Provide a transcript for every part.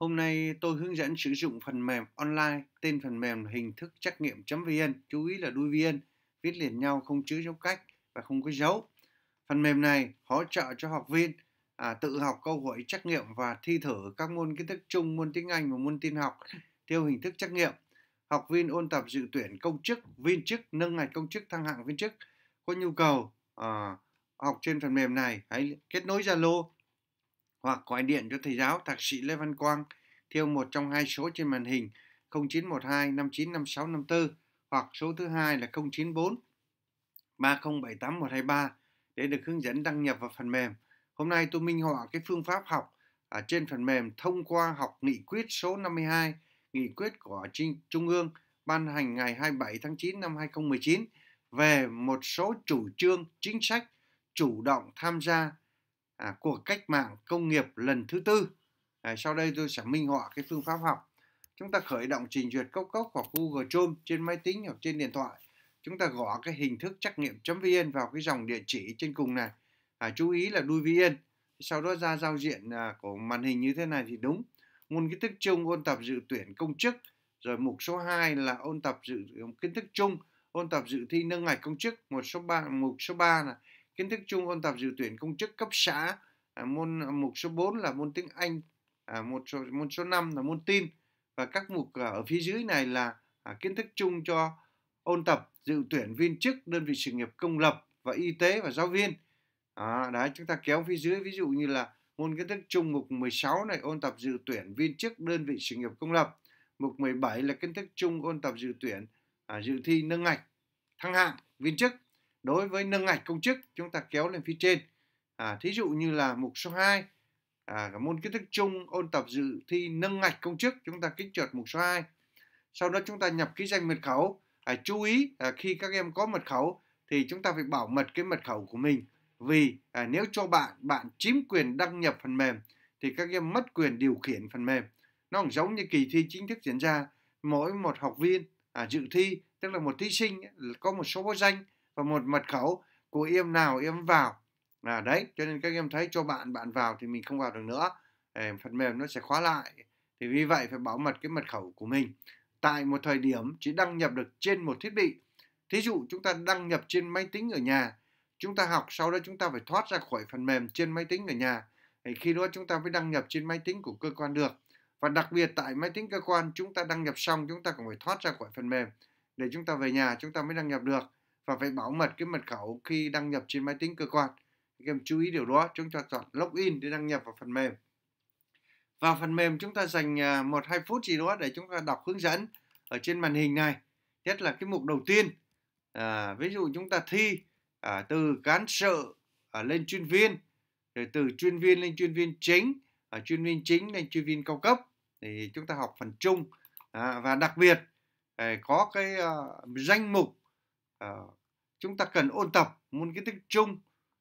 Hôm nay tôi hướng dẫn sử dụng phần mềm online tên phần mềm là hình thức trắc nghiệm.vn, chú ý là đuôi vn, viết liền nhau không chữ dấu cách và không có dấu. Phần mềm này hỗ trợ cho học viên à, tự học câu hỏi trắc nghiệm và thi thử các môn kiến thức chung, môn tiếng Anh và môn tin học theo hình thức trắc nghiệm. Học viên ôn tập dự tuyển công chức, viên chức, nâng ngạch công chức, thăng hạng viên chức. Có nhu cầu à, học trên phần mềm này, hãy kết nối Zalo hoặc gọi điện cho thầy giáo Thạc sĩ Lê Văn Quang theo một trong hai số trên màn hình 0912 595654 hoặc số thứ hai là 094 3078123 để được hướng dẫn đăng nhập vào phần mềm. Hôm nay tôi minh họa cái phương pháp học ở trên phần mềm thông qua học nghị quyết số 52, nghị quyết của Trung ương ban hành ngày 27 tháng 9 năm 2019 về một số chủ trương chính sách chủ động tham gia à, cuộc cách mạng công nghiệp lần thứ tư. À, sau đây tôi sẽ minh họa cái phương pháp học. Chúng ta khởi động trình duyệt cốc cốc hoặc Google Chrome trên máy tính hoặc trên điện thoại. Chúng ta gõ cái hình thức trắc nghiệm.vn vào cái dòng địa chỉ trên cùng này. À, chú ý là đuôi vn. Sau đó ra giao diện à, của màn hình như thế này thì đúng. Nguồn kiến thức chung ôn tập dự tuyển công chức. Rồi mục số 2 là ôn tập dự kiến thức chung, ôn tập dự thi nâng ngạch công chức. Một số 3, mục số 3 là Kiến thức chung ôn tập dự tuyển công chức cấp xã, à, môn à, mục số 4 là môn tiếng Anh, à, một số, môn số 5 là môn tin và các mục à, ở phía dưới này là à, kiến thức chung cho ôn tập dự tuyển viên chức, đơn vị sự nghiệp công lập và y tế và giáo viên. À, đấy chúng ta kéo phía dưới ví dụ như là môn kiến thức chung mục 16 này ôn tập dự tuyển viên chức đơn vị sự nghiệp công lập. Mục 17 là kiến thức chung ôn tập dự tuyển à, dự thi nâng ngạch thăng hạng viên chức đối với nâng ngạch công chức chúng ta kéo lên phía trên à, thí dụ như là mục số 2 à, môn kiến thức chung ôn tập dự thi nâng ngạch công chức chúng ta kích chuột mục số 2 sau đó chúng ta nhập ký danh mật khẩu à, chú ý à, khi các em có mật khẩu thì chúng ta phải bảo mật cái mật khẩu của mình vì à, nếu cho bạn bạn chiếm quyền đăng nhập phần mềm thì các em mất quyền điều khiển phần mềm nó cũng giống như kỳ thi chính thức diễn ra mỗi một học viên à, dự thi tức là một thí sinh có một số báo danh và một mật khẩu của em nào em vào là đấy cho nên các em thấy cho bạn bạn vào thì mình không vào được nữa phần mềm nó sẽ khóa lại thì vì vậy phải bảo mật cái mật khẩu của mình tại một thời điểm chỉ đăng nhập được trên một thiết bị thí dụ chúng ta đăng nhập trên máy tính ở nhà chúng ta học sau đó chúng ta phải thoát ra khỏi phần mềm trên máy tính ở nhà thì khi đó chúng ta mới đăng nhập trên máy tính của cơ quan được và đặc biệt tại máy tính cơ quan chúng ta đăng nhập xong chúng ta cũng phải thoát ra khỏi phần mềm để chúng ta về nhà chúng ta mới đăng nhập được và phải bảo mật cái mật khẩu khi đăng nhập trên máy tính cơ quan. Các em chú ý điều đó, chúng ta chọn login để đăng nhập vào phần mềm. Vào phần mềm chúng ta dành 1-2 à, phút gì đó để chúng ta đọc hướng dẫn ở trên màn hình này. Nhất là cái mục đầu tiên, à, ví dụ chúng ta thi à, từ cán sự à, lên chuyên viên, rồi từ chuyên viên lên chuyên viên chính, à, chuyên viên chính lên chuyên viên cao cấp. Thì chúng ta học phần chung à, và đặc biệt à, có cái uh, danh mục uh, chúng ta cần ôn tập môn kiến thức chung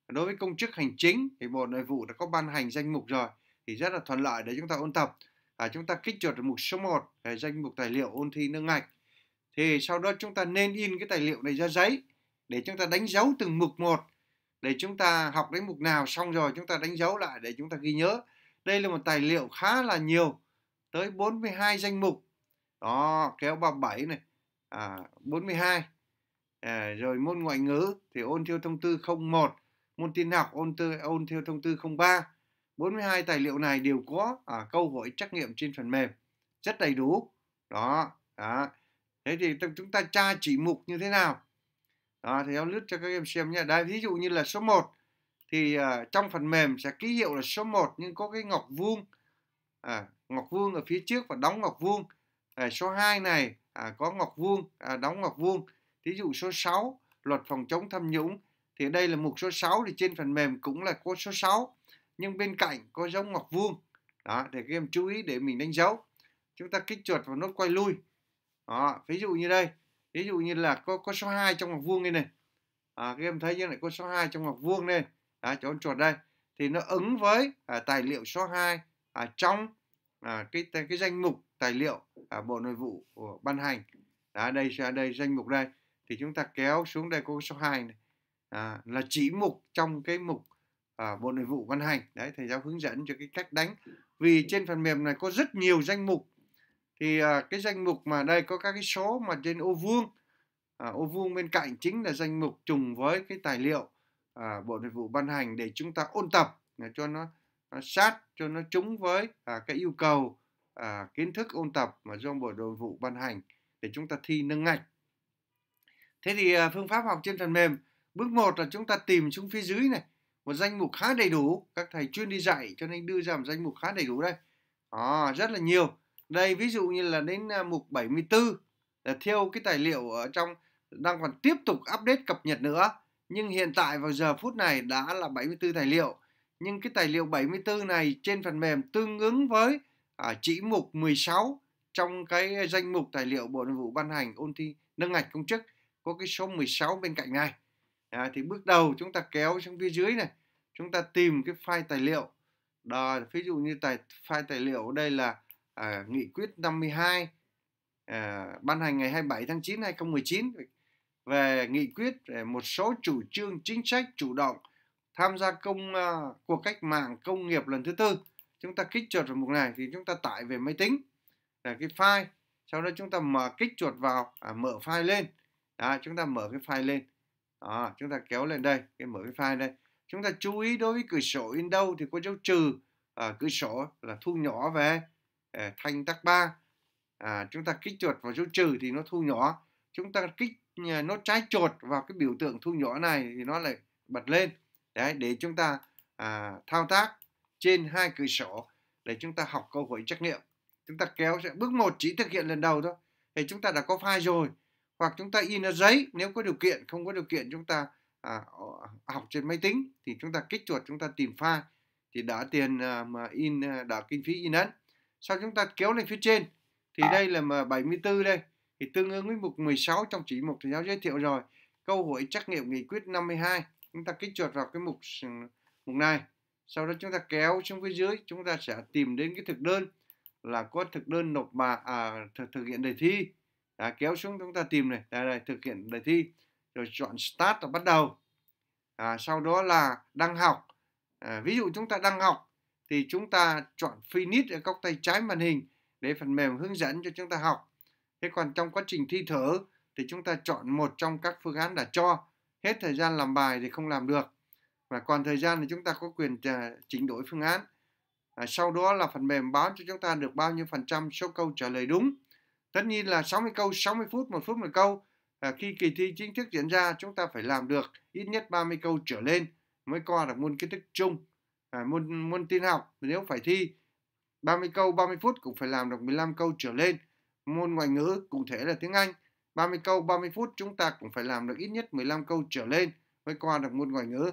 đối với công chức hành chính thì bộ nội vụ đã có ban hành danh mục rồi thì rất là thuận lợi để chúng ta ôn tập và chúng ta kích chuột mục số 1 về danh mục tài liệu ôn thi nâng ngạch thì sau đó chúng ta nên in cái tài liệu này ra giấy để chúng ta đánh dấu từng mục một để chúng ta học đến mục nào xong rồi chúng ta đánh dấu lại để chúng ta ghi nhớ đây là một tài liệu khá là nhiều tới 42 danh mục đó kéo 37 này à, 42 à, rồi môn ngoại ngữ thì ôn theo thông tư 01 môn tin học ôn tư ôn theo thông tư 03 42 tài liệu này đều có ở à, câu hỏi trắc nghiệm trên phần mềm rất đầy đủ đó, đó. thế thì chúng ta tra chỉ mục như thế nào đó thì em lướt cho các em xem nha đây ví dụ như là số 1 thì uh, trong phần mềm sẽ ký hiệu là số 1 nhưng có cái ngọc vuông à, ngọc vuông ở phía trước và đóng ngọc vuông à, số 2 này à, có ngọc vuông à, đóng ngọc vuông Ví dụ số 6 luật phòng chống tham nhũng thì đây là mục số 6 thì trên phần mềm cũng là có số 6 nhưng bên cạnh có dấu ngọc vuông đó để các em chú ý để mình đánh dấu chúng ta kích chuột vào nút quay lui đó, ví dụ như đây ví dụ như là có có số 2 trong ngọc vuông đây này à, các em thấy như lại có số 2 trong ngọc vuông đây đó, chỗ chuột đây thì nó ứng với à, tài liệu số 2 à, trong à, cái cái danh mục tài liệu à, bộ nội vụ của ban hành đó, đây đây danh mục đây thì chúng ta kéo xuống đây có số 2 này à, là chỉ mục trong cái mục à, bộ nội vụ ban hành đấy thầy giáo hướng dẫn cho cái cách đánh vì trên phần mềm này có rất nhiều danh mục thì à, cái danh mục mà đây có các cái số mà trên ô vuông à, ô vuông bên cạnh chính là danh mục trùng với cái tài liệu à, bộ nội vụ ban hành để chúng ta ôn tập để cho nó, nó sát cho nó trúng với à, cái yêu cầu à, kiến thức ôn tập mà do bộ nội vụ ban hành để chúng ta thi nâng ngạch Thế thì à, phương pháp học trên phần mềm, bước 1 là chúng ta tìm xuống phía dưới này, một danh mục khá đầy đủ, các thầy chuyên đi dạy cho nên đưa ra một danh mục khá đầy đủ đây. À, rất là nhiều. Đây ví dụ như là đến à, mục 74 là theo cái tài liệu ở trong đang còn tiếp tục update cập nhật nữa. Nhưng hiện tại vào giờ phút này đã là 74 tài liệu. Nhưng cái tài liệu 74 này trên phần mềm tương ứng với à, chỉ mục 16 trong cái à, danh mục tài liệu Bộ Nội vụ ban hành ôn thi nâng ngạch công chức có cái số 16 bên cạnh này à, thì bước đầu chúng ta kéo xuống phía dưới này chúng ta tìm cái file tài liệu đó ví dụ như tài file tài liệu đây là à, nghị quyết 52 à, ban hành ngày 27 tháng 9 2019 về nghị quyết về một số chủ trương chính sách chủ động tham gia công uh, cuộc cách mạng công nghiệp lần thứ tư chúng ta kích chuột vào mục này thì chúng ta tải về máy tính là cái file sau đó chúng ta mở kích chuột vào à, mở file lên đó chúng ta mở cái file lên đó chúng ta kéo lên đây cái mở cái file đây chúng ta chú ý đối với cửa sổ in đâu thì có dấu trừ à, cửa sổ là thu nhỏ về à, thanh tắc ba à, chúng ta kích chuột vào dấu trừ thì nó thu nhỏ chúng ta kích ờ, nó trái chuột vào cái biểu tượng thu nhỏ này thì nó lại bật lên đấy để chúng ta à, thao tác trên hai cửa sổ để chúng ta học câu hỏi trắc nghiệm chúng ta kéo sẽ bước một chỉ thực hiện lần đầu thôi thì chúng ta đã có file rồi hoặc chúng ta in ở giấy nếu có điều kiện không có điều kiện chúng ta à, ờ, học trên máy tính thì chúng ta kích chuột chúng ta tìm file thì đã tiền à, mà in à, đã kinh phí in ấn sau chúng ta kéo lên phía trên thì à. đây là mà 74 đây thì tương ứng với mục 16 trong chỉ mục thầy giáo giới thiệu rồi câu hỏi trắc nghiệm nghị quyết 52 chúng ta kích chuột vào cái mục mục này sau đó chúng ta kéo xuống phía dưới chúng ta sẽ tìm đến cái thực đơn là có thực đơn nộp bài à, thực, thực hiện đề thi à, kéo xuống chúng ta tìm này đây đây thực hiện đề thi rồi chọn start và bắt đầu à, sau đó là đăng học à, ví dụ chúng ta đăng học thì chúng ta chọn finish ở góc tay trái màn hình để phần mềm hướng dẫn cho chúng ta học thế còn trong quá trình thi thử thì chúng ta chọn một trong các phương án đã cho hết thời gian làm bài thì không làm được và còn thời gian thì chúng ta có quyền à, chỉnh đổi phương án à, sau đó là phần mềm báo cho chúng ta được bao nhiêu phần trăm số câu trả lời đúng tất nhiên là 60 câu 60 phút một phút một câu à, khi kỳ thi chính thức diễn ra chúng ta phải làm được ít nhất 30 câu trở lên mới qua được môn kiến thức chung à, môn môn tin học nếu phải thi 30 câu 30 phút cũng phải làm được 15 câu trở lên môn ngoại ngữ cụ thể là tiếng Anh 30 câu 30 phút chúng ta cũng phải làm được ít nhất 15 câu trở lên mới qua được môn ngoại ngữ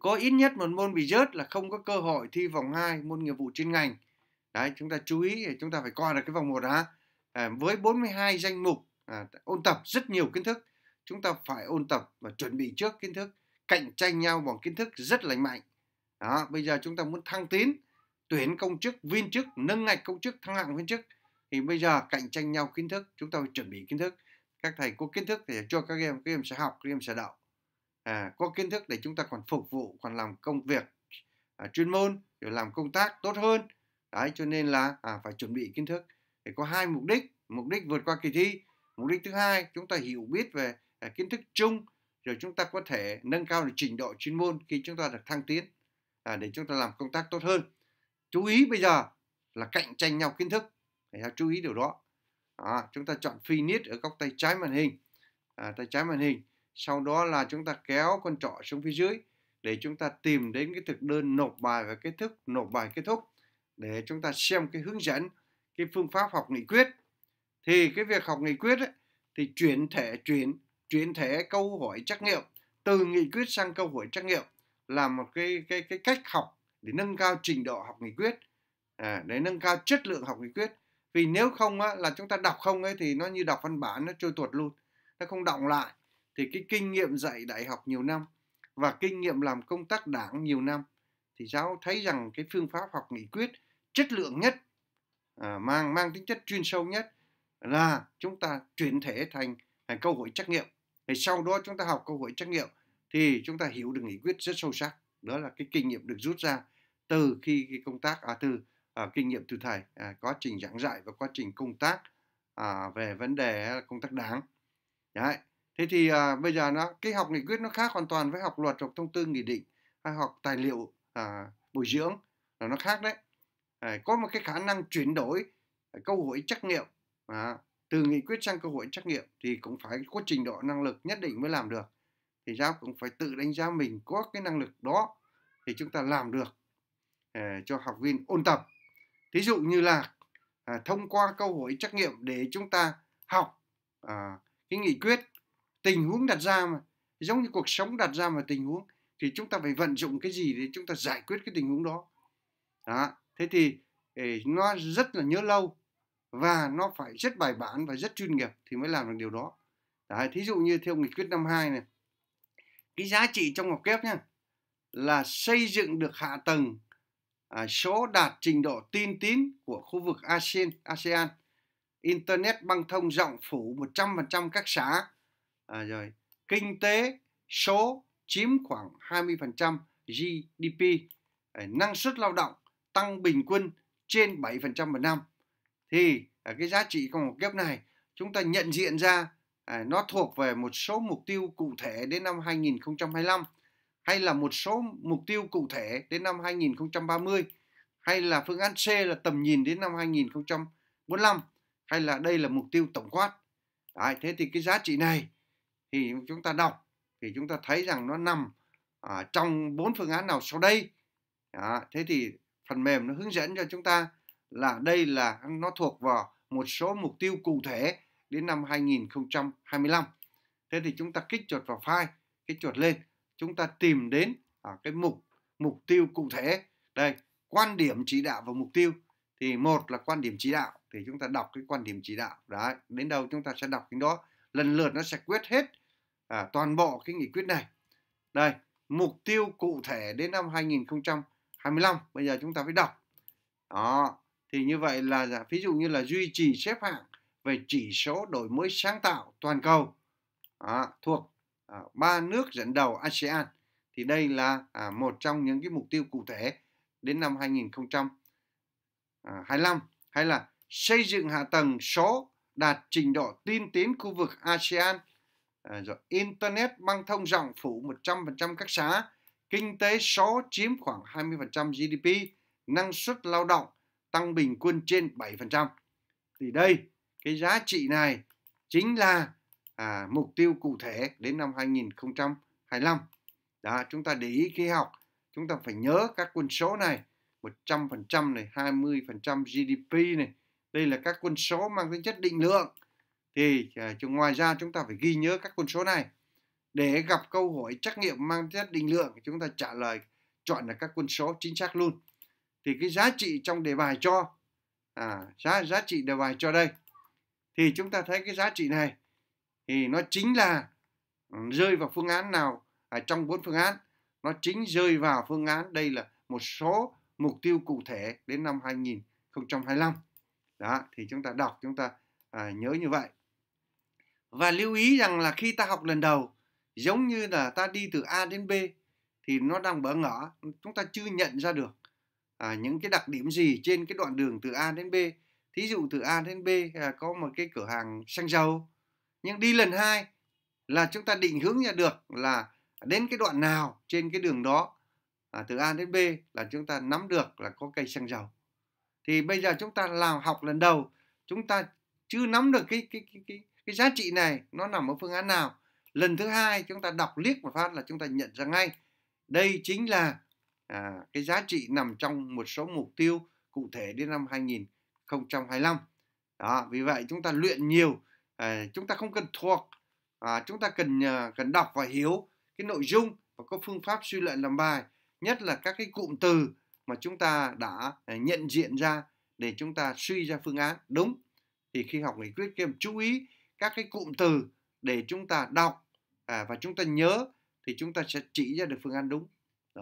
có ít nhất một môn bị rớt là không có cơ hội thi vòng 2 môn nghiệp vụ chuyên ngành đấy chúng ta chú ý chúng ta phải qua được cái vòng 1 đã à, với 42 danh mục à, ôn tập rất nhiều kiến thức chúng ta phải ôn tập và chuẩn bị trước kiến thức cạnh tranh nhau bằng kiến thức rất lành mạnh đó bây giờ chúng ta muốn thăng tiến tuyển công chức viên chức nâng ngạch công chức thăng hạng viên chức thì bây giờ cạnh tranh nhau kiến thức chúng ta phải chuẩn bị kiến thức các thầy có kiến thức để cho các em các em sẽ học các em sẽ đậu à, có kiến thức để chúng ta còn phục vụ còn làm công việc à, chuyên môn để làm công tác tốt hơn đấy cho nên là à, phải chuẩn bị kiến thức để có hai mục đích mục đích vượt qua kỳ thi mục đích thứ hai chúng ta hiểu biết về à, kiến thức chung rồi chúng ta có thể nâng cao được trình độ chuyên môn khi chúng ta được thăng tiến à, để chúng ta làm công tác tốt hơn chú ý bây giờ là cạnh tranh nhau kiến thức phải chú ý điều đó à, chúng ta chọn finish ở góc tay trái màn hình à, tay trái màn hình sau đó là chúng ta kéo con trỏ xuống phía dưới để chúng ta tìm đến cái thực đơn nộp bài và kết thúc nộp bài kết thúc để chúng ta xem cái hướng dẫn cái phương pháp học nghị quyết thì cái việc học nghị quyết ấy, thì chuyển thể chuyển chuyển thể câu hỏi trắc nghiệm từ nghị quyết sang câu hỏi trắc nghiệm là một cái cái cái cách học để nâng cao trình độ học nghị quyết à, để nâng cao chất lượng học nghị quyết vì nếu không á, là chúng ta đọc không ấy thì nó như đọc văn bản nó trôi tuột luôn nó không động lại thì cái kinh nghiệm dạy đại học nhiều năm và kinh nghiệm làm công tác đảng nhiều năm thì giáo thấy rằng cái phương pháp học nghị quyết chất lượng nhất à, mang mang tính chất chuyên sâu nhất là chúng ta chuyển thể thành câu hỏi trắc nghiệm thì sau đó chúng ta học câu hỏi trắc nghiệm thì chúng ta hiểu được nghị quyết rất sâu sắc đó là cái kinh nghiệm được rút ra từ khi công tác à từ à, kinh nghiệm từ thầy à, quá trình giảng dạy và quá trình công tác à, về vấn đề công tác đảng Đấy. thế thì à, bây giờ nó cái học nghị quyết nó khác hoàn toàn với học luật học thông tư nghị định hay học tài liệu à, bồi dưỡng là nó khác đấy à, có một cái khả năng chuyển đổi à, câu hỏi trắc nghiệm à, từ nghị quyết sang cơ hội trắc nghiệm thì cũng phải có trình độ năng lực nhất định mới làm được thì giáo cũng phải tự đánh giá mình có cái năng lực đó thì chúng ta làm được à, cho học viên ôn tập thí dụ như là à, thông qua câu hỏi trắc nghiệm để chúng ta học à, cái nghị quyết tình huống đặt ra mà giống như cuộc sống đặt ra mà tình huống thì chúng ta phải vận dụng cái gì để chúng ta giải quyết cái tình huống đó đó thế thì ờ, nó rất là nhớ lâu và nó phải rất bài bản và rất chuyên nghiệp thì mới làm được điều đó Đấy, thí dụ như theo nghị quyết 52 này cái giá trị trong học kép nhá là xây dựng được hạ tầng à, số đạt trình độ tin tín của khu vực ASEAN, ASEAN. Internet băng thông rộng phủ 100% các xã. À, rồi kinh tế số chiếm khoảng 20% GDP. À, năng suất lao động tăng bình quân trên 7% một năm thì ở à, cái giá trị trong một kiếp này chúng ta nhận diện ra à, nó thuộc về một số mục tiêu cụ thể đến năm 2025 hay là một số mục tiêu cụ thể đến năm 2030 hay là phương án C là tầm nhìn đến năm 2045 hay là đây là mục tiêu tổng quát. Đấy, thế thì cái giá trị này thì chúng ta đọc thì chúng ta thấy rằng nó nằm à, trong bốn phương án nào sau đây. Đó, thế thì phần mềm nó hướng dẫn cho chúng ta là đây là nó thuộc vào một số mục tiêu cụ thể đến năm 2025. Thế thì chúng ta kích chuột vào file, kích chuột lên, chúng ta tìm đến à, cái mục mục tiêu cụ thể. Đây, quan điểm chỉ đạo và mục tiêu. Thì một là quan điểm chỉ đạo thì chúng ta đọc cái quan điểm chỉ đạo. Đấy, đến đâu chúng ta sẽ đọc đến đó. Lần lượt nó sẽ quyết hết à, toàn bộ cái nghị quyết này. Đây, mục tiêu cụ thể đến năm 2025. Bây giờ chúng ta phải đọc. Đó, thì như vậy là giả ví dụ như là duy trì xếp hạng về chỉ số đổi mới sáng tạo toàn cầu à, thuộc à, ba nước dẫn đầu ASEAN thì đây là à, một trong những cái mục tiêu cụ thể đến năm 2025 hay là xây dựng hạ tầng số đạt trình độ tiên tiến khu vực ASEAN à, rồi internet băng thông rộng phủ 100% các xã kinh tế số chiếm khoảng 20% GDP năng suất lao động tăng bình quân trên 7%. Thì đây, cái giá trị này chính là à, mục tiêu cụ thể đến năm 2025. Đó, chúng ta để ý khi học, chúng ta phải nhớ các quân số này, 100% này, 20% GDP này. Đây là các quân số mang tính chất định lượng. Thì à, ngoài ra chúng ta phải ghi nhớ các quân số này. Để gặp câu hỏi trắc nghiệm mang tính chất định lượng, chúng ta trả lời chọn là các quân số chính xác luôn thì cái giá trị trong đề bài cho à, giá giá trị đề bài cho đây thì chúng ta thấy cái giá trị này thì nó chính là rơi vào phương án nào à, trong bốn phương án nó chính rơi vào phương án đây là một số mục tiêu cụ thể đến năm 2025 đó thì chúng ta đọc chúng ta à, nhớ như vậy và lưu ý rằng là khi ta học lần đầu giống như là ta đi từ A đến B thì nó đang bỡ ngỡ chúng ta chưa nhận ra được à, những cái đặc điểm gì trên cái đoạn đường từ A đến B thí dụ từ A đến B à, có một cái cửa hàng xăng dầu nhưng đi lần hai là chúng ta định hướng ra được là đến cái đoạn nào trên cái đường đó à, từ A đến B là chúng ta nắm được là có cây xăng dầu thì bây giờ chúng ta làm học lần đầu chúng ta chưa nắm được cái cái cái cái, cái giá trị này nó nằm ở phương án nào lần thứ hai chúng ta đọc liếc một phát là chúng ta nhận ra ngay đây chính là à, cái giá trị nằm trong một số mục tiêu cụ thể đến năm 2025 đó vì vậy chúng ta luyện nhiều à, chúng ta không cần thuộc à, chúng ta cần à, cần đọc và hiểu cái nội dung và có phương pháp suy luận làm bài nhất là các cái cụm từ mà chúng ta đã à, nhận diện ra để chúng ta suy ra phương án đúng thì khi học nghị quyết các chú ý các cái cụm từ để chúng ta đọc à, và chúng ta nhớ thì chúng ta sẽ chỉ ra được phương án đúng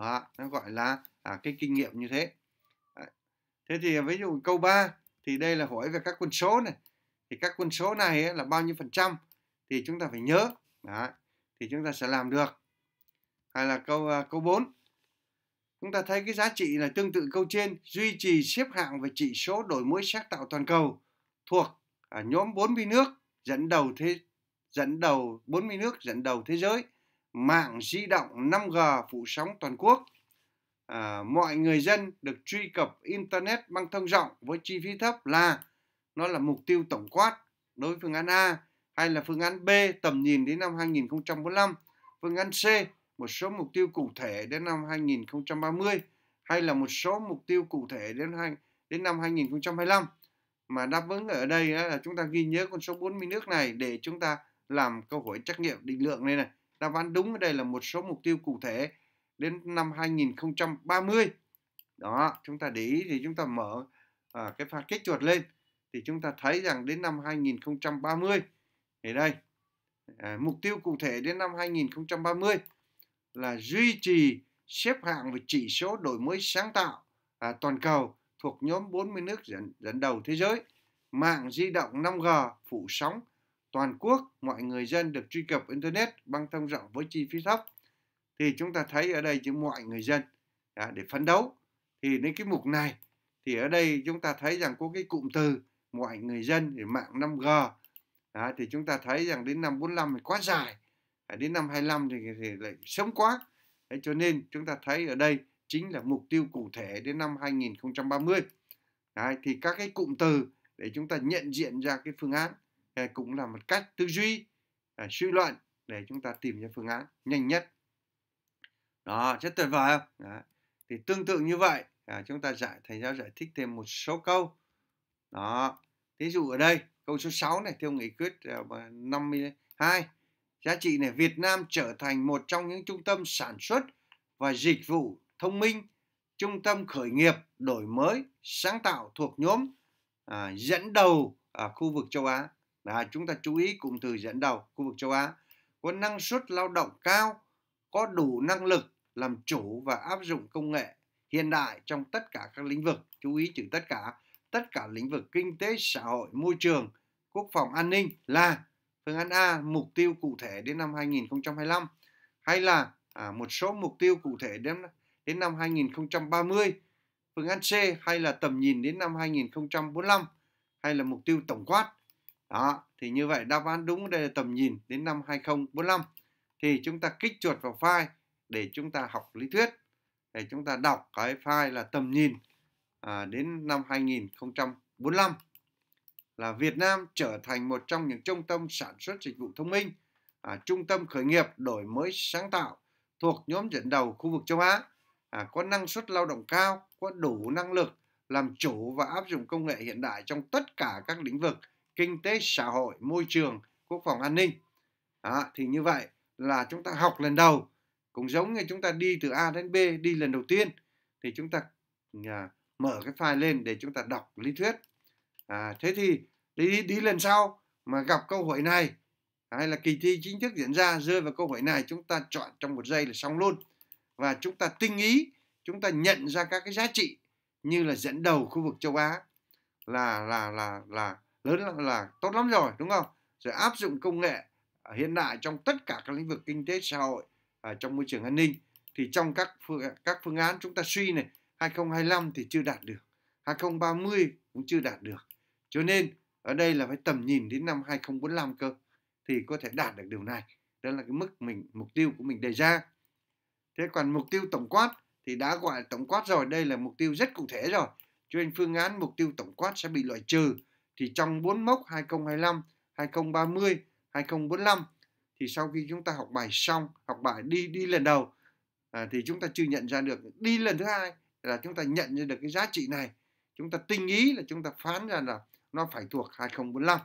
đó nó gọi là à, cái kinh nghiệm như thế Đấy. thế thì à, ví dụ câu 3 thì đây là hỏi về các quân số này thì các quân số này ấy, là bao nhiêu phần trăm thì chúng ta phải nhớ Đấy. thì chúng ta sẽ làm được hay là câu à, câu 4 chúng ta thấy cái giá trị là tương tự câu trên duy trì xếp hạng về chỉ số đổi mới sáng tạo toàn cầu thuộc ở à, nhóm 40 nước dẫn đầu thế dẫn đầu 40 nước dẫn đầu thế giới mạng di động 5G phủ sóng toàn quốc. À, mọi người dân được truy cập Internet băng thông rộng với chi phí thấp là nó là mục tiêu tổng quát đối với phương án A hay là phương án B tầm nhìn đến năm 2045, phương án C một số mục tiêu cụ thể đến năm 2030 hay là một số mục tiêu cụ thể đến hai đến năm 2025 mà đáp ứng ở đây là chúng ta ghi nhớ con số 40 nước này để chúng ta làm câu hỏi trắc nghiệm định lượng đây này Đáp án đúng ở đây là một số mục tiêu cụ thể đến năm 2030. Đó, chúng ta để ý thì chúng ta mở à, cái pha kích chuột lên thì chúng ta thấy rằng đến năm 2030 thì đây à, mục tiêu cụ thể đến năm 2030 là duy trì xếp hạng về chỉ số đổi mới sáng tạo à, toàn cầu thuộc nhóm 40 nước dẫn dẫn đầu thế giới, mạng di động 5G phủ sóng toàn quốc mọi người dân được truy cập Internet băng thông rộng với chi phí thấp thì chúng ta thấy ở đây chữ mọi người dân à, để phấn đấu thì đến cái mục này thì ở đây chúng ta thấy rằng có cái cụm từ mọi người dân để mạng 5G à, thì chúng ta thấy rằng đến năm 45 thì quá dài à, đến năm 25 thì, thì lại sớm quá Đấy, cho nên chúng ta thấy ở đây chính là mục tiêu cụ thể đến năm 2030 Đấy, thì các cái cụm từ để chúng ta nhận diện ra cái phương án cũng là một cách tư duy à, suy luận để chúng ta tìm ra phương án nhanh nhất đó rất tuyệt vời không đó. thì tương tự như vậy à, chúng ta giải thầy giáo giải thích thêm một số câu đó thí dụ ở đây câu số 6 này theo nghị quyết 52 à, giá trị này Việt Nam trở thành một trong những trung tâm sản xuất và dịch vụ thông minh trung tâm khởi nghiệp đổi mới sáng tạo thuộc nhóm à, dẫn đầu ở khu vực châu Á là chúng ta chú ý cụm từ dẫn đầu khu vực châu Á có năng suất lao động cao, có đủ năng lực làm chủ và áp dụng công nghệ hiện đại trong tất cả các lĩnh vực, chú ý chữ tất cả, tất cả lĩnh vực kinh tế, xã hội, môi trường, quốc phòng an ninh là phương án A mục tiêu cụ thể đến năm 2025 hay là à, một số mục tiêu cụ thể đến đến năm 2030, phương án C hay là tầm nhìn đến năm 2045 hay là mục tiêu tổng quát đó, thì như vậy đáp án đúng đây là tầm nhìn đến năm 2045. Thì chúng ta kích chuột vào file để chúng ta học lý thuyết. Để chúng ta đọc cái file là tầm nhìn à, đến năm 2045 là Việt Nam trở thành một trong những trung tâm sản xuất dịch vụ thông minh, à, trung tâm khởi nghiệp đổi mới sáng tạo thuộc nhóm dẫn đầu khu vực châu Á, à, có năng suất lao động cao, có đủ năng lực làm chủ và áp dụng công nghệ hiện đại trong tất cả các lĩnh vực kinh tế xã hội môi trường quốc phòng an ninh à, thì như vậy là chúng ta học lần đầu cũng giống như chúng ta đi từ A đến B đi lần đầu tiên thì chúng ta à, mở cái file lên để chúng ta đọc lý thuyết à, thế thì đi, đi lần sau mà gặp câu hỏi này hay là kỳ thi chính thức diễn ra rơi vào câu hỏi này chúng ta chọn trong một giây là xong luôn và chúng ta tinh ý chúng ta nhận ra các cái giá trị như là dẫn đầu khu vực châu Á là là là là lớn là, là tốt lắm rồi đúng không rồi áp dụng công nghệ à, hiện đại trong tất cả các lĩnh vực kinh tế xã hội à, trong môi trường an ninh thì trong các phương, các phương án chúng ta suy này 2025 thì chưa đạt được 2030 cũng chưa đạt được cho nên ở đây là phải tầm nhìn đến năm 2045 cơ thì có thể đạt được điều này đó là cái mức mình mục tiêu của mình đề ra thế còn mục tiêu tổng quát thì đã gọi là tổng quát rồi đây là mục tiêu rất cụ thể rồi cho nên phương án mục tiêu tổng quát sẽ bị loại trừ thì trong bốn mốc 2025, 2030, 2045 thì sau khi chúng ta học bài xong, học bài đi đi lần đầu à, thì chúng ta chưa nhận ra được. Đi lần thứ hai là chúng ta nhận ra được cái giá trị này. Chúng ta tinh ý là chúng ta phán ra là nó phải thuộc 2045.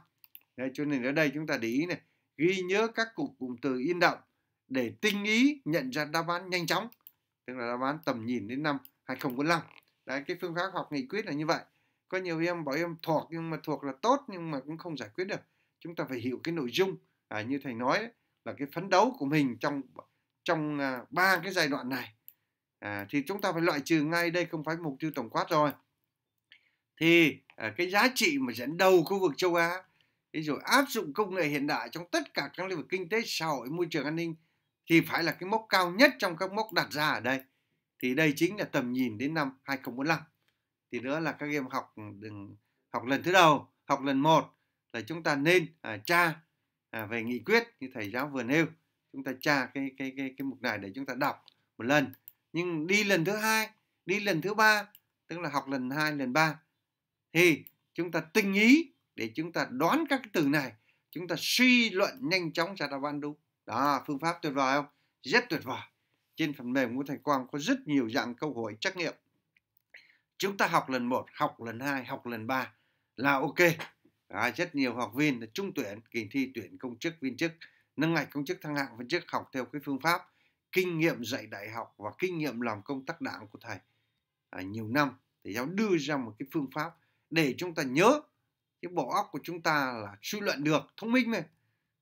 Đấy, cho nên ở đây chúng ta để ý này, ghi nhớ các cụm cụm từ in đậm để tinh ý nhận ra đáp án nhanh chóng. Tức là đáp án tầm nhìn đến năm 2045. Đấy, cái phương pháp học nghị quyết là như vậy có nhiều em bảo em thuộc nhưng mà thuộc là tốt nhưng mà cũng không giải quyết được chúng ta phải hiểu cái nội dung à, như thầy nói ấy, là cái phấn đấu của mình trong trong à, ba uh, cái giai đoạn này à, thì chúng ta phải loại trừ ngay đây không phải mục tiêu tổng quát rồi thì à, cái giá trị mà dẫn đầu khu vực châu Á thế rồi áp dụng công nghệ hiện đại trong tất cả các lĩnh vực kinh tế xã hội môi trường an ninh thì phải là cái mốc cao nhất trong các mốc đặt ra ở đây thì đây chính là tầm nhìn đến năm 2045 thì nữa là các em học ừ, đừng học lần thứ đầu học lần một là chúng ta nên à, tra à, về nghị quyết như thầy giáo vừa nêu chúng ta tra cái cái cái cái mục này để chúng ta đọc một lần nhưng đi lần thứ hai đi lần thứ ba tức là học lần hai lần ba thì chúng ta tinh ý để chúng ta đoán các từ này chúng ta suy luận nhanh chóng ra đáp án đúng đó phương pháp tuyệt vời không rất tuyệt vời trên phần mềm của thầy quang có rất nhiều dạng câu hỏi trắc nghiệm chúng ta học lần 1, học lần 2, học lần 3 là ok. À, rất nhiều học viên là trung tuyển, kỳ thi tuyển công chức, viên chức, nâng ngạch công chức, thăng hạng viên chức học theo cái phương pháp kinh nghiệm dạy đại học và kinh nghiệm làm công tác đảng của thầy à, nhiều năm thì giáo đưa ra một cái phương pháp để chúng ta nhớ cái bộ óc của chúng ta là suy luận được thông minh này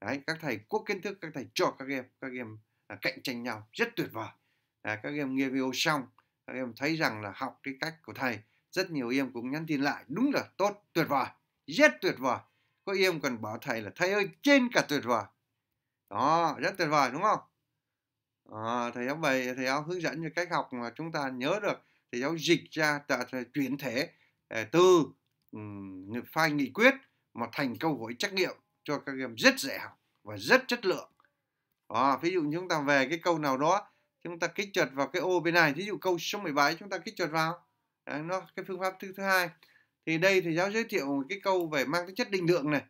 đấy các thầy quốc kiến thức các thầy cho các em các em à, cạnh tranh nhau rất tuyệt vời à, các em nghe video xong em thấy rằng là học cái cách của thầy rất nhiều em cũng nhắn tin lại đúng là tốt tuyệt vời rất tuyệt vời có em còn bảo thầy là thầy ơi trên cả tuyệt vời đó rất tuyệt vời đúng không à, thầy giáo bày thầy giáo hướng dẫn cho cách học mà chúng ta nhớ được thầy giáo dịch ra tạo chuyển thể ờ, từ um, file nghị quyết mà thành câu hỏi trắc nghiệm cho các em rất dễ học và rất chất lượng à, ví dụ chúng ta về cái câu nào đó chúng ta kích chuột vào cái ô bên này ví dụ câu số 17 chúng ta kích chuột vào Đấy, nó cái phương pháp thứ thứ hai thì đây thầy giáo giới thiệu một cái câu về mang cái chất định lượng này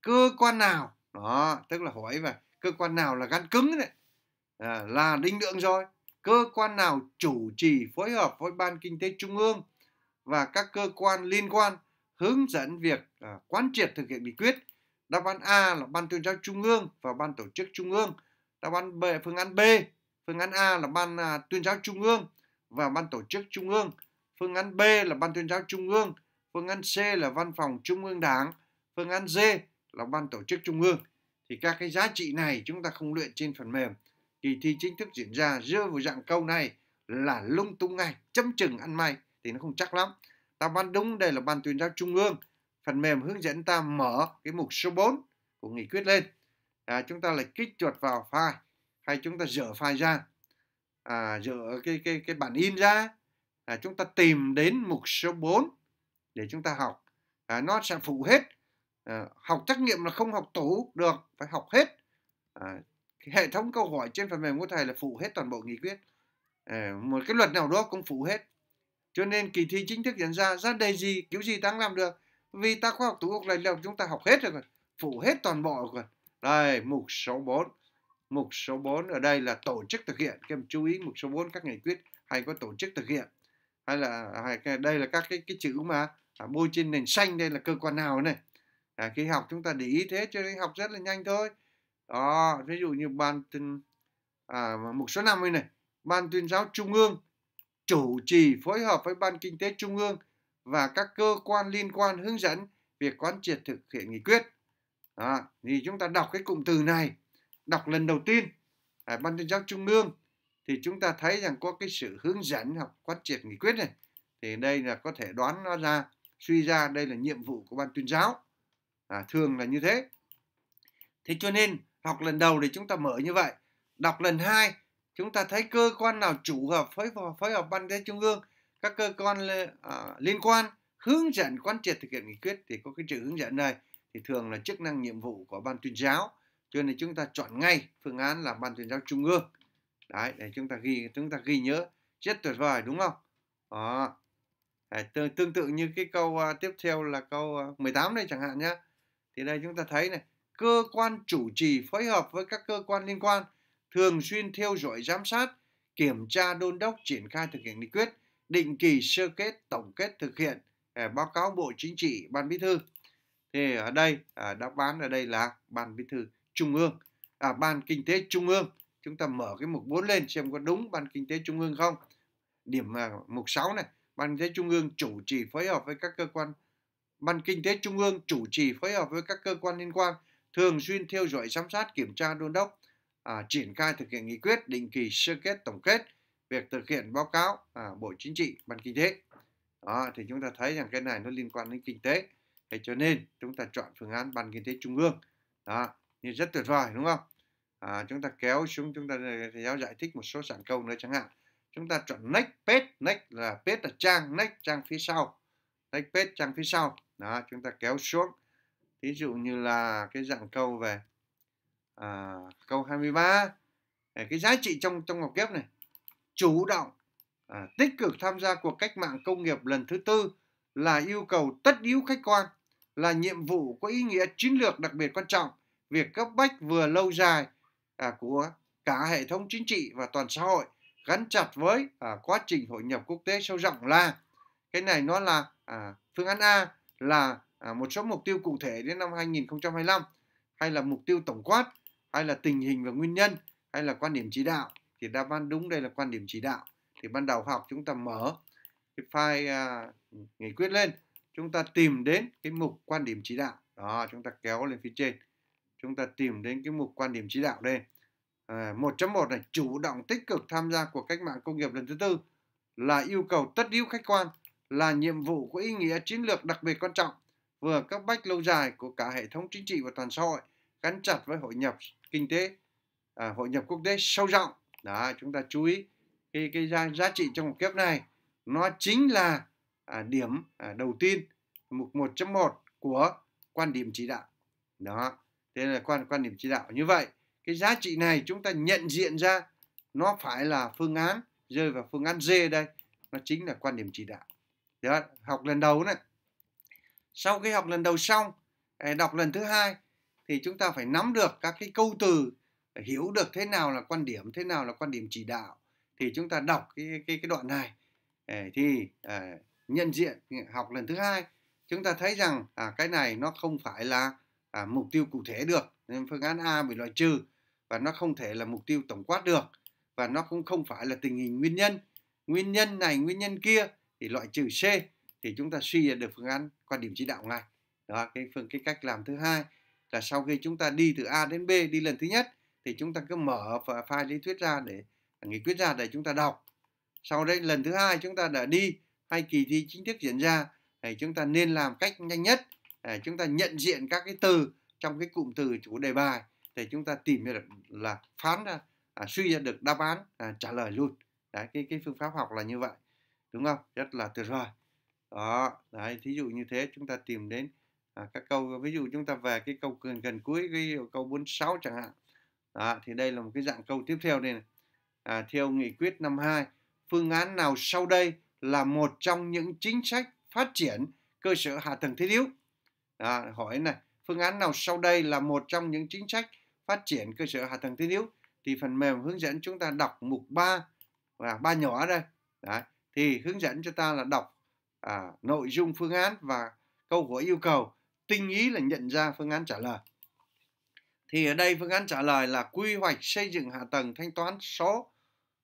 cơ quan nào đó tức là hỏi về cơ quan nào là gắn cứng này à, là định lượng rồi cơ quan nào chủ trì phối hợp với ban kinh tế trung ương và các cơ quan liên quan hướng dẫn việc à, quán triệt thực hiện nghị quyết đáp án A là ban tuyên giáo trung ương và ban tổ chức trung ương đáp án B phương án B Phương án A là ban à, tuyên giáo trung ương và ban tổ chức trung ương. Phương án B là ban tuyên giáo trung ương. Phương án C là văn phòng trung ương đảng. Phương án D là ban tổ chức trung ương. Thì các cái giá trị này chúng ta không luyện trên phần mềm. Kỳ thi chính thức diễn ra dựa vào dạng câu này là lung tung ngay, chấm chừng ăn may thì nó không chắc lắm. Ta ban đúng đây là ban tuyên giáo trung ương. Phần mềm hướng dẫn ta mở cái mục số 4 của nghị quyết lên. À, chúng ta lại kích chuột vào file hay chúng ta dở file ra à, dở cái cái cái bản in ra à, chúng ta tìm đến mục số 4 để chúng ta học à, nó sẽ phụ hết à, học trắc nghiệm là không học tủ được phải học hết à, hệ thống câu hỏi trên phần mềm của thầy là phụ hết toàn bộ nghị quyết à, một cái luật nào đó cũng phụ hết cho nên kỳ thi chính thức diễn ra ra đề gì kiểu gì ta cũng làm được vì ta khoa học tủ học lại là chúng ta học hết rồi còn phụ hết toàn bộ rồi đây mục số 4 Mục số 4 ở đây là tổ chức thực hiện. Các em chú ý mục số 4 các nghị quyết hay có tổ chức thực hiện. Hay là hay đây là các cái cái chữ mà à, bôi trên nền xanh đây là cơ quan nào này. À, khi học chúng ta để ý thế cho nên học rất là nhanh thôi. Đó, ví dụ như ban tuyên à, mục số 50 này, ban tuyên giáo trung ương chủ trì phối hợp với ban kinh tế trung ương và các cơ quan liên quan hướng dẫn việc quán triệt thực hiện nghị quyết. À, thì chúng ta đọc cái cụm từ này đọc lần đầu tiên ở ban tuyên giáo trung ương thì chúng ta thấy rằng có cái sự hướng dẫn hoặc quán triệt nghị quyết này thì đây là có thể đoán nó ra suy ra đây là nhiệm vụ của ban tuyên giáo à, thường là như thế thế cho nên học lần đầu thì chúng ta mở như vậy đọc lần hai chúng ta thấy cơ quan nào chủ hợp phối phối hợp ban tuyên giáo trung ương các cơ quan à, liên quan hướng dẫn quán triệt thực hiện nghị quyết thì có cái chữ hướng dẫn này thì thường là chức năng nhiệm vụ của ban tuyên giáo cho nên chúng ta chọn ngay phương án là ban tuyên giáo trung ương đấy để chúng ta ghi chúng ta ghi nhớ rất tuyệt vời đúng không đó. Đấy, tương, tương tự như cái câu uh, tiếp theo là câu uh, à, 18 đây chẳng hạn nhé thì đây chúng ta thấy này cơ quan chủ trì phối hợp với các cơ quan liên quan thường xuyên theo dõi giám sát kiểm tra đôn đốc triển khai thực hiện nghị quyết định kỳ sơ kết tổng kết thực hiện để à, báo cáo bộ chính trị ban bí thư thì ở đây đáp án ở đây là ban bí thư Trung ương à Ban Kinh tế Trung ương chúng ta mở cái mục 4 lên xem có đúng Ban Kinh tế Trung ương không điểm à, mục 6 này Ban Kinh tế Trung ương chủ trì phối hợp với các cơ quan Ban Kinh tế Trung ương chủ trì phối hợp với các cơ quan liên quan thường xuyên theo dõi giám sát kiểm tra đôn đốc à, triển khai thực hiện nghị quyết định kỳ sơ kết tổng kết việc thực hiện báo cáo à, Bộ Chính trị Ban Kinh tế đó, thì chúng ta thấy rằng cái này nó liên quan đến kinh tế thế cho nên chúng ta chọn phương án Ban Kinh tế Trung ương đó thì rất tuyệt vời đúng không à, chúng ta kéo xuống chúng ta à, giáo giải thích một số sản câu nữa chẳng hạn chúng ta chọn next page next là page là trang next trang phía sau next page trang phía sau đó chúng ta kéo xuống ví dụ như là cái dạng câu về à, câu 23 cái giá trị trong trong học kiếp này chủ động à, tích cực tham gia cuộc cách mạng công nghiệp lần thứ tư là yêu cầu tất yếu khách quan là nhiệm vụ có ý nghĩa chiến lược đặc biệt quan trọng việc cấp bách vừa lâu dài à, của cả hệ thống chính trị và toàn xã hội gắn chặt với à, quá trình hội nhập quốc tế sâu rộng là cái này nó là à, phương án A là à, một số mục tiêu cụ thể đến năm 2025 hay là mục tiêu tổng quát hay là tình hình và nguyên nhân hay là quan điểm chỉ đạo thì đáp án đúng đây là quan điểm chỉ đạo thì ban đầu học chúng ta mở cái file à, nghị quyết lên chúng ta tìm đến cái mục quan điểm chỉ đạo đó chúng ta kéo lên phía trên chúng ta tìm đến cái mục quan điểm chỉ đạo đây à, 1.1 là chủ động tích cực tham gia của cách mạng công nghiệp lần thứ tư là yêu cầu tất yếu khách quan là nhiệm vụ có ý nghĩa chiến lược đặc biệt quan trọng vừa cấp bách lâu dài của cả hệ thống chính trị và toàn xã hội gắn chặt với hội nhập kinh tế à, hội nhập quốc tế sâu rộng đó chúng ta chú ý cái cái giá, giá trị trong một kiếp này nó chính là à, điểm à, đầu tiên mục 1.1 của quan điểm chỉ đạo đó thế là quan quan điểm chỉ đạo như vậy cái giá trị này chúng ta nhận diện ra nó phải là phương án rơi vào phương án D đây nó chính là quan điểm chỉ đạo đó, học lần đầu này sau khi học lần đầu xong đọc lần thứ hai thì chúng ta phải nắm được các cái câu từ hiểu được thế nào là quan điểm thế nào là quan điểm chỉ đạo thì chúng ta đọc cái cái cái đoạn này thì à, nhận diện học lần thứ hai chúng ta thấy rằng à, cái này nó không phải là à, mục tiêu cụ thể được nên phương án A bị loại trừ và nó không thể là mục tiêu tổng quát được và nó cũng không phải là tình hình nguyên nhân nguyên nhân này nguyên nhân kia thì loại trừ C thì chúng ta suy ra được phương án quan điểm chỉ đạo ngay đó cái phương cái cách làm thứ hai là sau khi chúng ta đi từ A đến B đi lần thứ nhất thì chúng ta cứ mở file lý thuyết ra để nghị quyết ra để chúng ta đọc sau đấy lần thứ hai chúng ta đã đi hay kỳ thi chính thức diễn ra thì chúng ta nên làm cách nhanh nhất Ờ, chúng ta nhận diện các cái từ trong cái cụm từ của đề bài thì chúng ta tìm được là phán ra à, suy ra được đáp án à, trả lời luôn đấy cái cái phương pháp học là như vậy đúng không rất là tuyệt vời đó đấy thí dụ như thế chúng ta tìm đến à, các câu ví dụ chúng ta về cái câu gần gần cuối cái câu 46 chẳng hạn đó, thì đây là một cái dạng câu tiếp theo đây này à, theo nghị quyết năm 52 phương án nào sau đây là một trong những chính sách phát triển cơ sở hạ tầng thiết yếu à, hỏi này phương án nào sau đây là một trong những chính sách phát triển cơ sở hạ tầng thiết yếu thì phần mềm hướng dẫn chúng ta đọc mục 3 và ba nhỏ đây Đấy. thì hướng dẫn cho ta là đọc à, nội dung phương án và câu hỏi yêu cầu tinh ý là nhận ra phương án trả lời thì ở đây phương án trả lời là quy hoạch xây dựng hạ tầng thanh toán số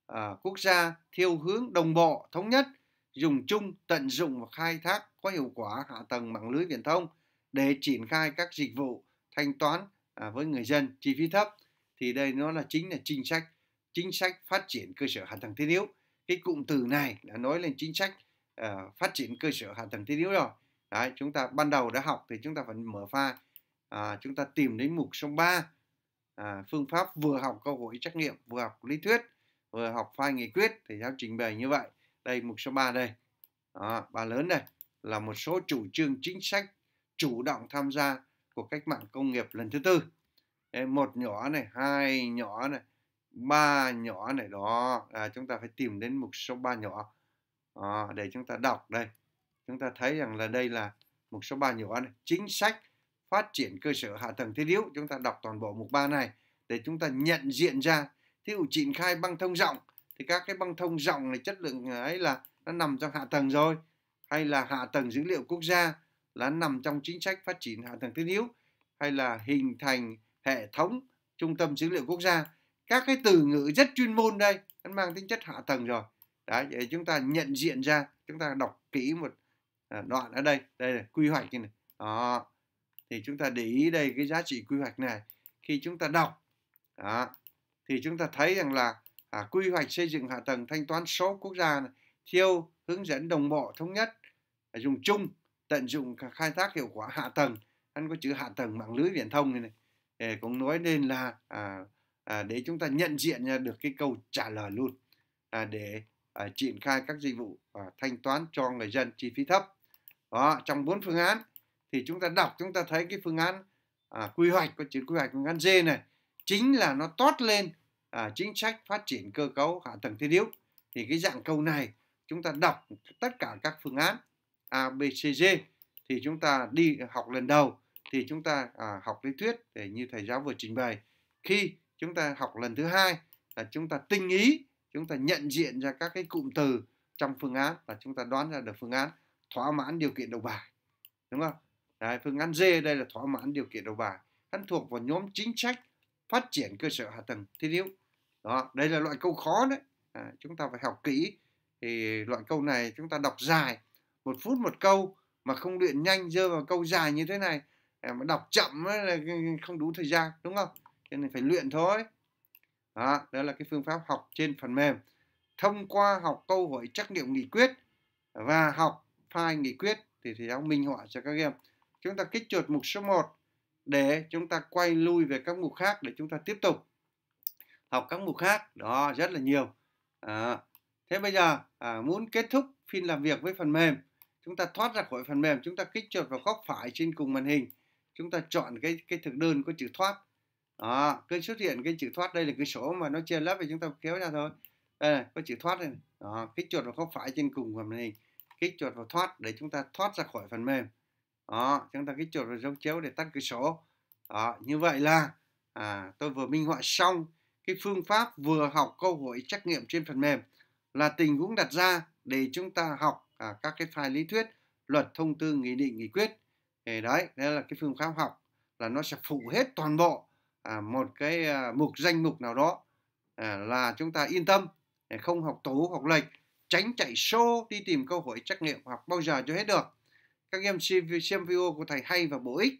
à, quốc gia theo hướng đồng bộ thống nhất dùng chung tận dụng và khai thác có hiệu quả hạ tầng mạng lưới viễn thông để triển khai các dịch vụ thanh toán à, với người dân chi phí thấp thì đây nó là chính là chính sách chính sách phát triển cơ sở hạ tầng thiết yếu cái cụm từ này là nói lên chính sách à, phát triển cơ sở hạ tầng thiết yếu rồi đấy chúng ta ban đầu đã học thì chúng ta phải mở pha à, chúng ta tìm đến mục số 3 à, phương pháp vừa học câu hỏi trắc nghiệm vừa học lý thuyết vừa học file nghị quyết thì giáo trình bày như vậy đây mục số 3 đây đó, ba lớn đây là một số chủ trương chính sách chủ động tham gia của cách mạng công nghiệp lần thứ tư một nhỏ này hai nhỏ này ba nhỏ này đó à, chúng ta phải tìm đến mục số ba nhỏ à, để chúng ta đọc đây chúng ta thấy rằng là đây là mục số ba nhỏ này chính sách phát triển cơ sở hạ tầng thiết yếu chúng ta đọc toàn bộ mục ba này để chúng ta nhận diện ra thí dụ triển khai băng thông rộng thì các cái băng thông rộng này chất lượng ấy là nó nằm trong hạ tầng rồi hay là hạ tầng dữ liệu quốc gia là nằm trong chính sách phát triển hạ tầng thiết yếu hay là hình thành hệ thống trung tâm dữ liệu quốc gia các cái từ ngữ rất chuyên môn đây nó mang tính chất hạ tầng rồi đấy để chúng ta nhận diện ra chúng ta đọc kỹ một à, đoạn ở đây đây là quy hoạch này đó thì chúng ta để ý đây cái giá trị quy hoạch này khi chúng ta đọc đó, thì chúng ta thấy rằng là à, quy hoạch xây dựng hạ tầng thanh toán số quốc gia này, theo hướng dẫn đồng bộ thống nhất dùng chung tận dụng khai thác hiệu quả hạ tầng anh có chữ hạ tầng mạng lưới viễn thông này, này. Để cũng nói lên là à, à, để chúng ta nhận diện được cái câu trả lời luôn à, để à, triển khai các dịch vụ à, thanh toán cho người dân chi phí thấp đó trong bốn phương án thì chúng ta đọc chúng ta thấy cái phương án à, quy hoạch có chữ quy hoạch phương án D này chính là nó toát lên à, chính sách phát triển cơ cấu hạ tầng thiết yếu thì cái dạng câu này chúng ta đọc tất cả các phương án ABCD thì chúng ta đi học lần đầu thì chúng ta à, học lý thuyết để như thầy giáo vừa trình bày khi chúng ta học lần thứ hai là chúng ta tinh ý chúng ta nhận diện ra các cái cụm từ trong phương án và chúng ta đoán ra được phương án thỏa mãn điều kiện đầu bài đúng không Đấy, phương án D đây là thỏa mãn điều kiện đầu bài hắn thuộc vào nhóm chính sách phát triển cơ sở hạ tầng thiết yếu đó đây là loại câu khó đấy à, chúng ta phải học kỹ thì loại câu này chúng ta đọc dài một phút một câu mà không luyện nhanh dơ vào câu dài như thế này à, mà đọc chậm ấy là không đủ thời gian đúng không cho nên phải luyện thôi đó, đó là cái phương pháp học trên phần mềm thông qua học câu hỏi trắc nghiệm nghị quyết và học file nghị quyết thì thầy giáo minh họa cho các em chúng ta kích chuột mục số 1 để chúng ta quay lui về các mục khác để chúng ta tiếp tục học các mục khác đó rất là nhiều à, thế bây giờ à, muốn kết thúc phiên làm việc với phần mềm chúng ta thoát ra khỏi phần mềm chúng ta kích chuột vào góc phải trên cùng màn hình chúng ta chọn cái cái thực đơn có chữ thoát đó cứ xuất hiện cái chữ thoát đây là cái số mà nó chia lớp thì chúng ta kéo ra thôi đây này, có chữ thoát đây đó kích chuột vào góc phải trên cùng của màn hình kích chuột vào thoát để chúng ta thoát ra khỏi phần mềm đó chúng ta kích chuột vào dấu chéo để tắt cái số đó như vậy là à, tôi vừa minh họa xong cái phương pháp vừa học câu hỏi trắc nghiệm trên phần mềm là tình huống đặt ra để chúng ta học à, các cái file lý thuyết luật thông tư nghị định nghị quyết thì đấy đây là cái phương pháp học là nó sẽ phụ hết toàn bộ à, một cái à, mục danh mục nào đó à, là chúng ta yên tâm để không học tủ học lệch tránh chạy show đi tìm câu hỏi trắc nghiệm hoặc bao giờ cho hết được các em xem video của thầy hay và bổ ích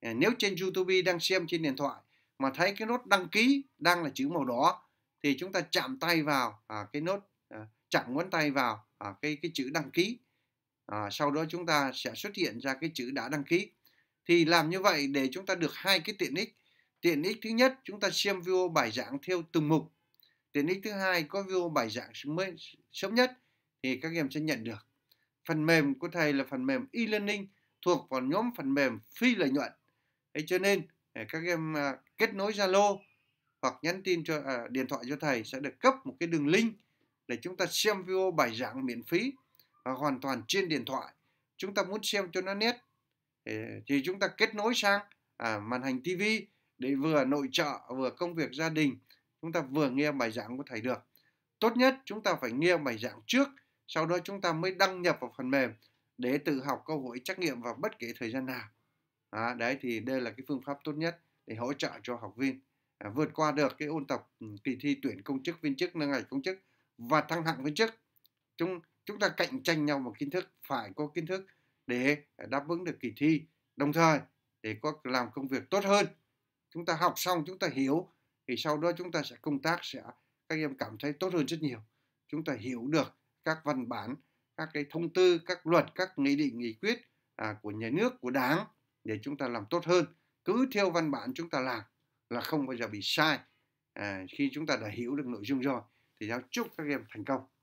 à, nếu trên youtube đang xem trên điện thoại mà thấy cái nốt đăng ký đang là chữ màu đỏ thì chúng ta chạm tay vào à, cái nốt à, chạm ngón tay vào à, cái cái chữ đăng ký à, sau đó chúng ta sẽ xuất hiện ra cái chữ đã đăng ký thì làm như vậy để chúng ta được hai cái tiện ích tiện ích thứ nhất chúng ta xem video bài giảng theo từng mục tiện ích thứ hai có video bài giảng mới sớm nhất thì các em sẽ nhận được phần mềm của thầy là phần mềm e-learning thuộc vào nhóm phần mềm phi lợi nhuận thế cho nên à, các em à, kết nối zalo hoặc nhắn tin cho à, điện thoại cho thầy sẽ được cấp một cái đường link để chúng ta xem video bài giảng miễn phí và hoàn toàn trên điện thoại chúng ta muốn xem cho nó nét thì chúng ta kết nối sang à, màn hình TV để vừa nội trợ vừa công việc gia đình chúng ta vừa nghe bài giảng của thầy được tốt nhất chúng ta phải nghe bài giảng trước sau đó chúng ta mới đăng nhập vào phần mềm để tự học câu hỏi trắc nghiệm vào bất kể thời gian nào à, đấy thì đây là cái phương pháp tốt nhất để hỗ trợ cho học viên à, vượt qua được cái ôn tập ừ, kỳ thi tuyển công chức viên chức nâng ngạch công chức và thăng hạng với chức chúng chúng ta cạnh tranh nhau bằng kiến thức phải có kiến thức để à, đáp ứng được kỳ thi đồng thời để có làm công việc tốt hơn chúng ta học xong chúng ta hiểu thì sau đó chúng ta sẽ công tác sẽ các em cảm thấy tốt hơn rất nhiều chúng ta hiểu được các văn bản các cái thông tư các luật các nghị định nghị quyết à, của nhà nước của đảng để chúng ta làm tốt hơn cứ theo văn bản chúng ta làm là không bao giờ bị sai à, khi chúng ta đã hiểu được nội dung rồi thì cháu chúc các em thành công